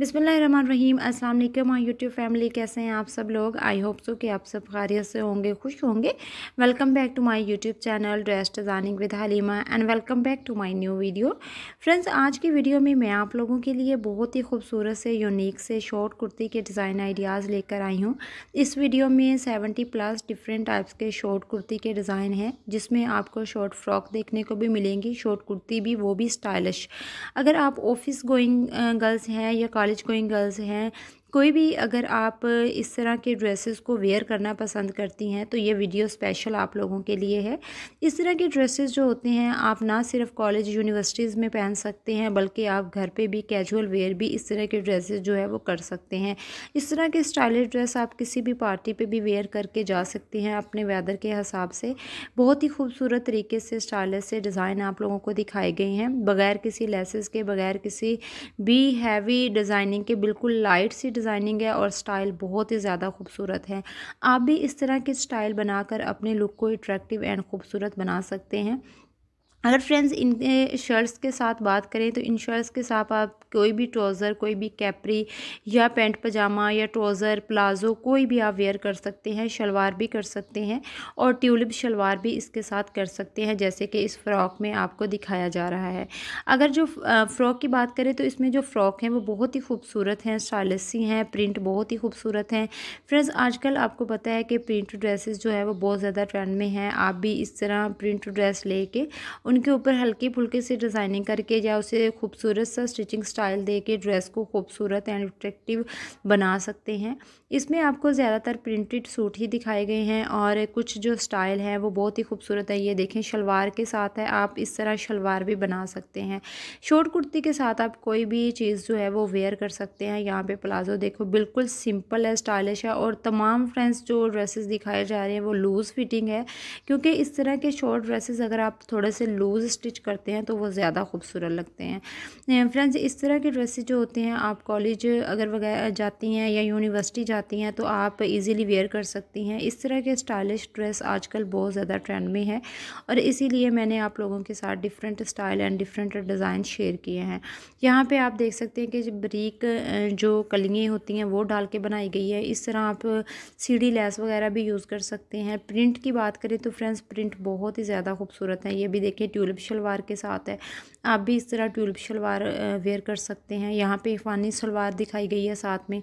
बिसमीम अस्सलाम वालेकुम माय यूट्यूब फैमिली कैसे हैं आप सब लोग आई होप सो कि आप सब खैरियत से होंगे खुश होंगे welcome back to my YouTube channel dress designing with Halima and welcome back to my new video friends आज की वीडियो में मैं आप लोगों के लिए बहुत ही खूबसूरत से यूनिक से शॉर्ट कुर्ती के डिज़ाइन आइडियाज़ लेकर आई हूँ इस वीडियो में सेवेंटी प्लस डिफरेंट टाइप्स के शॉर्ट कुर्ती के डिज़ाइन हैं जिसमें आपको शॉर्ट फ्रॉक देखने को भी मिलेंगी शॉर्ट कुर्ती भी वो भी स्टाइलिश अगर आप ऑफिस गोइंग गर्ल्स हैं या कॉलेज कॉलेज गोइंग गर्ल्स हैं कोई भी अगर आप इस तरह के ड्रेसेस को वेयर करना पसंद करती हैं तो ये वीडियो स्पेशल आप लोगों के लिए है इस तरह के ड्रेसेस जो होते हैं आप ना सिर्फ कॉलेज यूनिवर्सिटीज़ में पहन सकते हैं बल्कि आप घर पे भी कैजुअल वेयर भी इस तरह के ड्रेसेस जो है वो कर सकते हैं इस तरह के स्टाइलिश ड्रेस आप किसी भी पार्टी पर भी वेयर करके जा सकते हैं अपने वेदर के हिसाब से बहुत ही खूबसूरत तरीके से स्टाइलिश से डिज़ाइन आप लोगों को दिखाई गई हैं बगैर किसी लेसेस के बगैर किसी भी हैवी डिज़ाइनिंग के बिल्कुल लाइट सी डिज़ाइनिंग है और स्टाइल बहुत ही ज़्यादा खूबसूरत है आप भी इस तरह के स्टाइल बनाकर अपने लुक को अट्रैक्टिव एंड खूबसूरत बना सकते हैं अगर फ्रेंड्स इन शर्ट्स के साथ बात करें तो इन शर्ट्स के साथ आप कोई भी ट्राउज़र कोई भी कैपरी या पेंट पजामा या ट्राउज़र प्लाज़ो कोई भी आप वेयर कर सकते हैं शलवार भी कर सकते हैं और ट्यूलिप शलवार भी इसके साथ कर सकते हैं जैसे कि इस फ़्रॉक में आपको दिखाया जा रहा है अगर जो फ़्रॉक की बात करें तो इसमें जो फ़्रॉक हैं वो बहुत ही खूबसूरत हैं स्टाइलिश सी हैं प्रिंट बहुत ही खूबसूरत हैं फ्रेंड्स आजकल आपको पता है कि प्रिंट ड्रेसेस जो है वो बहुत ज़्यादा ट्रेंड में हैं आप भी इस तरह प्रिंट ड्रेस ले उनके ऊपर हल्की फुल्की सी डिज़ाइनिंग करके या उसे खूबसूरत सा स्टिचिंग स्टाइल दे के ड्रेस को खूबसूरत एंड अट्रेक्टिव बना सकते हैं इसमें आपको ज़्यादातर प्रिंटेड सूट ही दिखाए गए हैं और कुछ जो स्टाइल है वो बहुत ही खूबसूरत है ये देखें शलवार के साथ है आप इस तरह शलवार भी बना सकते हैं शॉर्ट कुर्ती के साथ आप कोई भी चीज़ जो है वो वेयर कर सकते हैं यहाँ पर प्लाजो देखो बिल्कुल सिंपल है स्टाइलिश है और तमाम फ्रेंड्स जो ड्रेसेस दिखाए जा रहे हैं वो लूज़ फिटिंग है क्योंकि इस तरह के शॉर्ट ड्रेसेस अगर आप थोड़े से लूज़ स्टिच करते हैं तो वो ज़्यादा खूबसूरत लगते हैं फ्रेंड्स इस तरह के ड्रेसेस जो होते हैं आप कॉलेज अगर वगैरह जाती हैं या यूनिवर्सिटी जाती हैं तो आप इजीली वेयर कर सकती हैं इस तरह के स्टाइलिश ड्रेस आजकल बहुत ज़्यादा ट्रेंड में है और इसीलिए मैंने आप लोगों के साथ different style and different design share किए हैं यहाँ पे आप देख सकते हैं कि ब्रिक जो कलियाँ होती हैं वो डाल के बनाई गई है इस तरह आप सीढ़ी लेस वगैरह भी यूज़ कर सकते हैं प्रिंट की बात करें तो फ्रेंड्स प्रिंट बहुत ही ज़्यादा खूबसूरत है ये भी देखिए ट्यूलिप शलवार के साथ है आप भी इस तरह ट्यूलिप शलवार वेयर कर सकते हैं यहाँ पे इफानी शलवार दिखाई गई है साथ में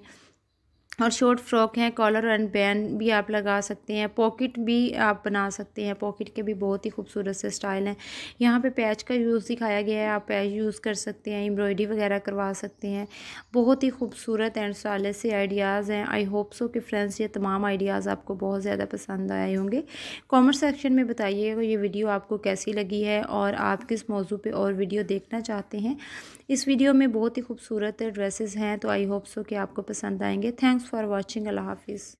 और शॉर्ट फ्रॉक हैं कॉलर एंड बैन भी आप लगा सकते हैं पॉकेट भी आप बना सकते हैं पॉकेट के भी बहुत ही खूबसूरत से स्टाइल हैं यहाँ पे पैच का यूज़ दिखाया गया है आप पैच यूज़ कर सकते हैं एम्ब्रॉयडरी वगैरह करवा सकते हैं बहुत ही खूबसूरत एंड स्टाइल से आइडियाज़ हैं आई होप सो कि फ्रेंड्स ये तमाम आइडियाज़ आपको बहुत ज़्यादा पसंद आए होंगे कॉमेंट सेक्शन में बताइएगा ये वीडियो आपको कैसी लगी है और आप किस मौजू पर और वीडियो देखना चाहते हैं इस वीडियो में बहुत ही खूबसूरत ड्रेसेस हैं तो आई होप सो कि आपको पसंद आएंगे थैंक्स फॉर वॉचिंग अल्लाह हाफिज़